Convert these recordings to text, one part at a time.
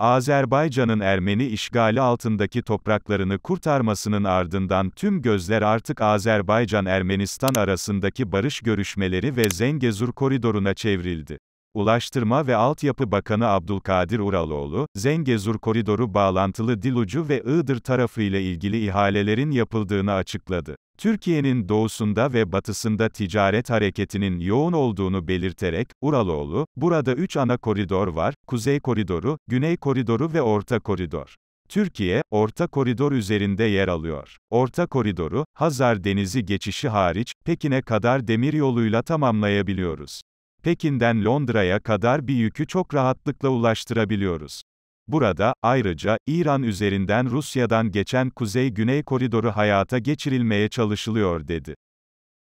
Azerbaycan'ın Ermeni işgali altındaki topraklarını kurtarmasının ardından tüm gözler artık Azerbaycan-Ermenistan arasındaki barış görüşmeleri ve Zengezur koridoruna çevrildi. Ulaştırma ve Altyapı Bakanı Abdülkadir Uraloğlu, Zengezur Koridoru bağlantılı Dilucu ve Iğdır tarafı ile ilgili ihalelerin yapıldığını açıkladı. Türkiye'nin doğusunda ve batısında ticaret hareketinin yoğun olduğunu belirterek, Uraloğlu, burada üç ana koridor var, Kuzey Koridoru, Güney Koridoru ve Orta Koridor. Türkiye, Orta Koridor üzerinde yer alıyor. Orta Koridoru, Hazar Denizi geçişi hariç, Pekin'e kadar demir yoluyla tamamlayabiliyoruz. Pekin'den Londra'ya kadar bir yükü çok rahatlıkla ulaştırabiliyoruz. Burada, ayrıca, İran üzerinden Rusya'dan geçen Kuzey-Güney Koridoru hayata geçirilmeye çalışılıyor dedi.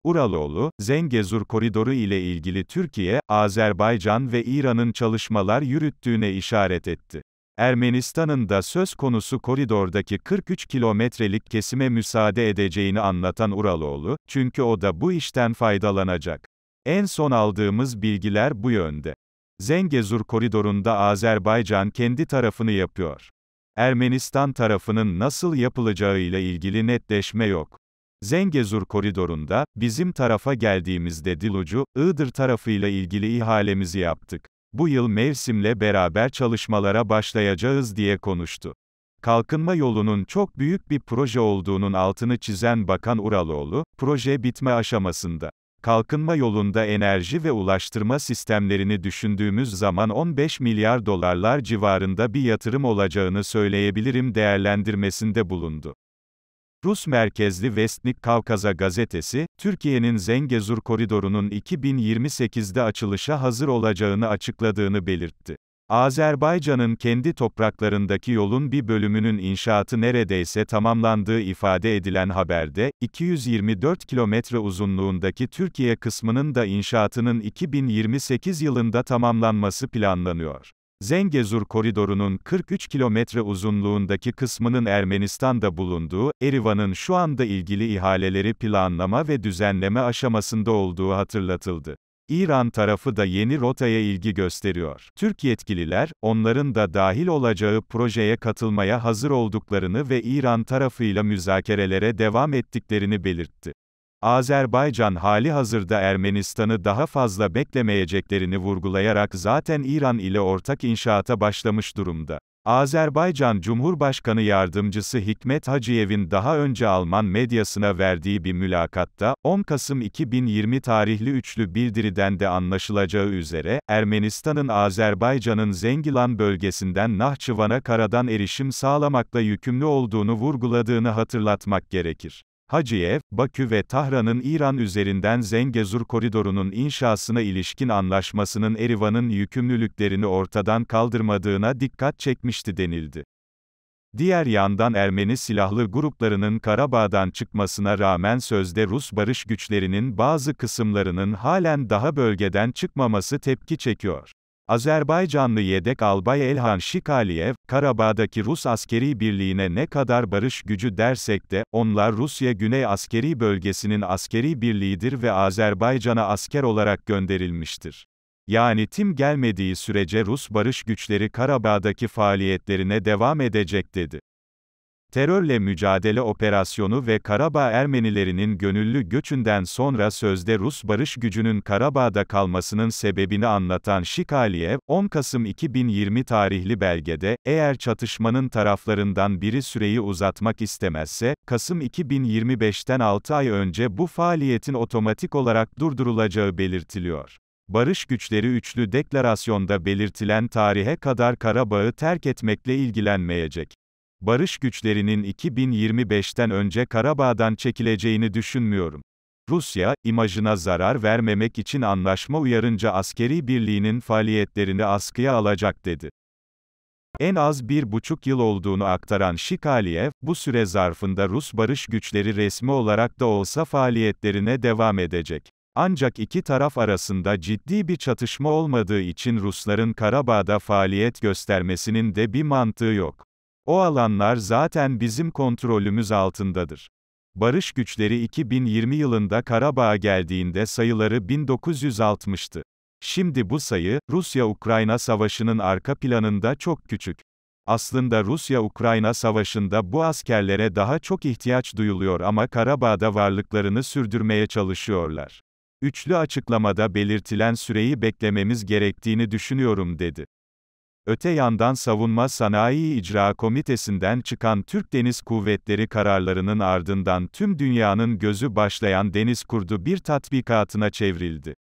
Uraloğlu, Zengezur Koridoru ile ilgili Türkiye, Azerbaycan ve İran'ın çalışmalar yürüttüğüne işaret etti. Ermenistan'ın da söz konusu koridordaki 43 kilometrelik kesime müsaade edeceğini anlatan Uraloğlu, çünkü o da bu işten faydalanacak. En son aldığımız bilgiler bu yönde. Zengezur koridorunda Azerbaycan kendi tarafını yapıyor. Ermenistan tarafının nasıl yapılacağıyla ilgili netleşme yok. Zengezur koridorunda, bizim tarafa geldiğimizde Dilucu, Iğdır tarafıyla ilgili ihalemizi yaptık. Bu yıl mevsimle beraber çalışmalara başlayacağız diye konuştu. Kalkınma yolunun çok büyük bir proje olduğunun altını çizen Bakan Uraloğlu, proje bitme aşamasında kalkınma yolunda enerji ve ulaştırma sistemlerini düşündüğümüz zaman 15 milyar dolarlar civarında bir yatırım olacağını söyleyebilirim değerlendirmesinde bulundu. Rus merkezli Vestnik Kavkaza gazetesi, Türkiye'nin Zengezur koridorunun 2028'de açılışa hazır olacağını açıkladığını belirtti. Azerbaycan'ın kendi topraklarındaki yolun bir bölümünün inşaatı neredeyse tamamlandığı ifade edilen haberde, 224 kilometre uzunluğundaki Türkiye kısmının da inşaatının 2028 yılında tamamlanması planlanıyor. Zengezur koridorunun 43 kilometre uzunluğundaki kısmının Ermenistan'da bulunduğu, Erivan'ın şu anda ilgili ihaleleri planlama ve düzenleme aşamasında olduğu hatırlatıldı. İran tarafı da yeni rotaya ilgi gösteriyor. Türk yetkililer, onların da dahil olacağı projeye katılmaya hazır olduklarını ve İran tarafıyla müzakerelere devam ettiklerini belirtti. Azerbaycan hali hazırda Ermenistan'ı daha fazla beklemeyeceklerini vurgulayarak zaten İran ile ortak inşaata başlamış durumda. Azerbaycan Cumhurbaşkanı Yardımcısı Hikmet Hacıyev'in daha önce Alman medyasına verdiği bir mülakatta, 10 Kasım 2020 tarihli üçlü bildiriden de anlaşılacağı üzere, Ermenistan'ın Azerbaycan'ın Zengilan bölgesinden Nahçıvan'a karadan erişim sağlamakla yükümlü olduğunu vurguladığını hatırlatmak gerekir. Haciyev, Bakü ve Tahran'ın İran üzerinden Zengezur koridorunun inşasına ilişkin anlaşmasının Erivan'ın yükümlülüklerini ortadan kaldırmadığına dikkat çekmişti denildi. Diğer yandan Ermeni silahlı gruplarının Karabağ'dan çıkmasına rağmen sözde Rus barış güçlerinin bazı kısımlarının halen daha bölgeden çıkmaması tepki çekiyor. Azerbaycanlı yedek albay Elhan Şikaliyev, Karabağ'daki Rus askeri birliğine ne kadar barış gücü dersek de, onlar Rusya Güney Askeri Bölgesi'nin askeri birliğidir ve Azerbaycan'a asker olarak gönderilmiştir. Yani tim gelmediği sürece Rus barış güçleri Karabağ'daki faaliyetlerine devam edecek dedi. Terörle mücadele operasyonu ve Karabağ Ermenilerinin gönüllü göçünden sonra sözde Rus barış gücünün Karabağ'da kalmasının sebebini anlatan Şikaliyev, 10 Kasım 2020 tarihli belgede, eğer çatışmanın taraflarından biri süreyi uzatmak istemezse, Kasım 2025'ten 6 ay önce bu faaliyetin otomatik olarak durdurulacağı belirtiliyor. Barış güçleri üçlü deklarasyonda belirtilen tarihe kadar Karabağ'ı terk etmekle ilgilenmeyecek. Barış güçlerinin 2025'ten önce Karabağ'dan çekileceğini düşünmüyorum. Rusya, imajına zarar vermemek için anlaşma uyarınca askeri birliğinin faaliyetlerini askıya alacak dedi. En az bir buçuk yıl olduğunu aktaran Şikaliyev, bu süre zarfında Rus barış güçleri resmi olarak da olsa faaliyetlerine devam edecek. Ancak iki taraf arasında ciddi bir çatışma olmadığı için Rusların Karabağ'da faaliyet göstermesinin de bir mantığı yok. O alanlar zaten bizim kontrolümüz altındadır. Barış güçleri 2020 yılında Karabağ'a geldiğinde sayıları 1960'tı. Şimdi bu sayı, Rusya-Ukrayna savaşının arka planında çok küçük. Aslında Rusya-Ukrayna savaşında bu askerlere daha çok ihtiyaç duyuluyor ama Karabağ'da varlıklarını sürdürmeye çalışıyorlar. Üçlü açıklamada belirtilen süreyi beklememiz gerektiğini düşünüyorum dedi. Öte yandan Savunma Sanayi İcra Komitesi'nden çıkan Türk Deniz Kuvvetleri kararlarının ardından tüm dünyanın gözü başlayan deniz kurdu bir tatbikatına çevrildi.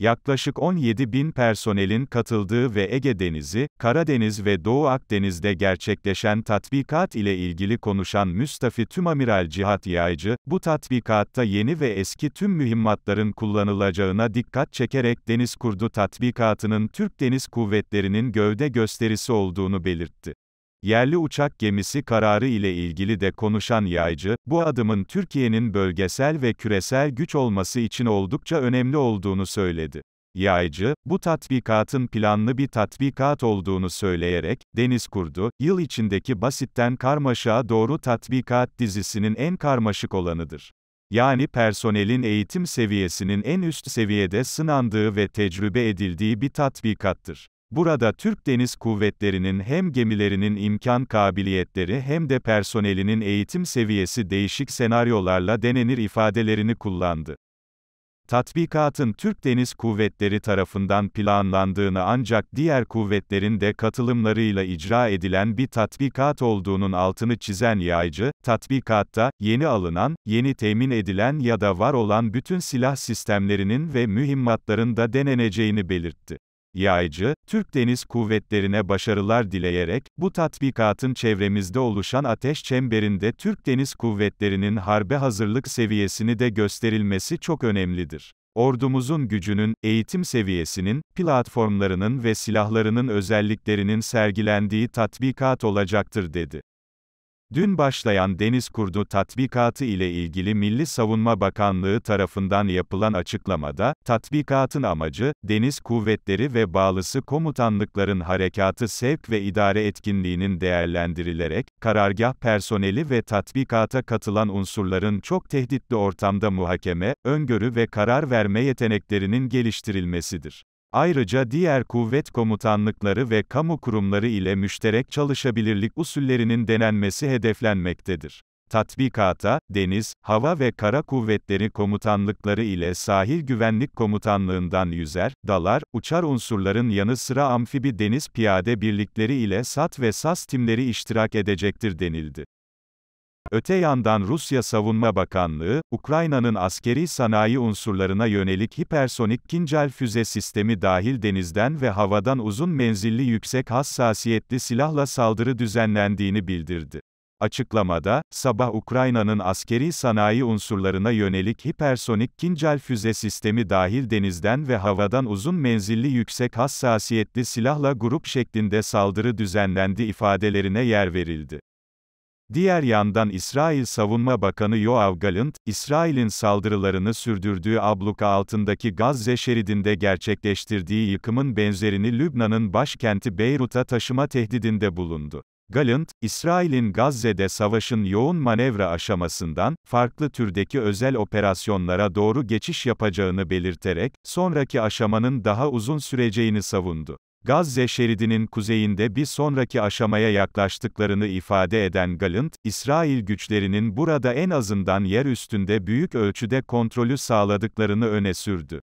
Yaklaşık 17 bin personelin katıldığı ve Ege Denizi, Karadeniz ve Doğu Akdeniz'de gerçekleşen tatbikat ile ilgili konuşan Müstafi Tümamiral Cihat Yaycı, bu tatbikatta yeni ve eski tüm mühimmatların kullanılacağına dikkat çekerek Deniz Kurdu tatbikatının Türk Deniz Kuvvetleri'nin gövde gösterisi olduğunu belirtti. Yerli uçak gemisi kararı ile ilgili de konuşan yaycı, bu adımın Türkiye'nin bölgesel ve küresel güç olması için oldukça önemli olduğunu söyledi. Yaycı, bu tatbikatın planlı bir tatbikat olduğunu söyleyerek, Deniz Kurdu, yıl içindeki basitten karmaşığa doğru tatbikat dizisinin en karmaşık olanıdır. Yani personelin eğitim seviyesinin en üst seviyede sınandığı ve tecrübe edildiği bir tatbikattır. Burada Türk Deniz Kuvvetleri'nin hem gemilerinin imkan kabiliyetleri hem de personelinin eğitim seviyesi değişik senaryolarla denenir ifadelerini kullandı. Tatbikatın Türk Deniz Kuvvetleri tarafından planlandığını ancak diğer kuvvetlerin de katılımlarıyla icra edilen bir tatbikat olduğunun altını çizen yaycı, tatbikatta, yeni alınan, yeni temin edilen ya da var olan bütün silah sistemlerinin ve mühimmatların da deneneceğini belirtti. Yaycı, Türk Deniz Kuvvetleri'ne başarılar dileyerek, bu tatbikatın çevremizde oluşan ateş çemberinde Türk Deniz Kuvvetleri'nin harbe hazırlık seviyesini de gösterilmesi çok önemlidir. Ordumuzun gücünün, eğitim seviyesinin, platformlarının ve silahlarının özelliklerinin sergilendiği tatbikat olacaktır dedi. Dün başlayan deniz kurdu tatbikatı ile ilgili Milli Savunma Bakanlığı tarafından yapılan açıklamada, tatbikatın amacı, deniz kuvvetleri ve bağlısı komutanlıkların harekatı sevk ve idare etkinliğinin değerlendirilerek, karargah personeli ve tatbikata katılan unsurların çok tehditli ortamda muhakeme, öngörü ve karar verme yeteneklerinin geliştirilmesidir. Ayrıca diğer kuvvet komutanlıkları ve kamu kurumları ile müşterek çalışabilirlik usullerinin denenmesi hedeflenmektedir. Tatbikata, deniz, hava ve kara kuvvetleri komutanlıkları ile sahil güvenlik komutanlığından yüzer, dalar, uçar unsurların yanı sıra amfibi deniz piyade birlikleri ile SAT ve SAS timleri iştirak edecektir denildi. Öte yandan Rusya Savunma Bakanlığı, Ukrayna'nın askeri sanayi unsurlarına yönelik hipersonik Kinjal füze sistemi dahil denizden ve havadan uzun menzilli yüksek hassasiyetli silahla saldırı düzenlendiğini bildirdi. Açıklamada, sabah Ukrayna'nın askeri sanayi unsurlarına yönelik hipersonik Kinjal füze sistemi dahil denizden ve havadan uzun menzilli yüksek hassasiyetli silahla grup şeklinde saldırı düzenlendi ifadelerine yer verildi. Diğer yandan İsrail Savunma Bakanı Yoav Galant, İsrail'in saldırılarını sürdürdüğü abluka altındaki Gazze şeridinde gerçekleştirdiği yıkımın benzerini Lübnan'ın başkenti Beyrut'a taşıma tehdidinde bulundu. Galant, İsrail'in Gazze'de savaşın yoğun manevra aşamasından, farklı türdeki özel operasyonlara doğru geçiş yapacağını belirterek, sonraki aşamanın daha uzun süreceğini savundu. Gazze şeridinin kuzeyinde bir sonraki aşamaya yaklaştıklarını ifade eden Galant, İsrail güçlerinin burada en azından yer üstünde büyük ölçüde kontrolü sağladıklarını öne sürdü.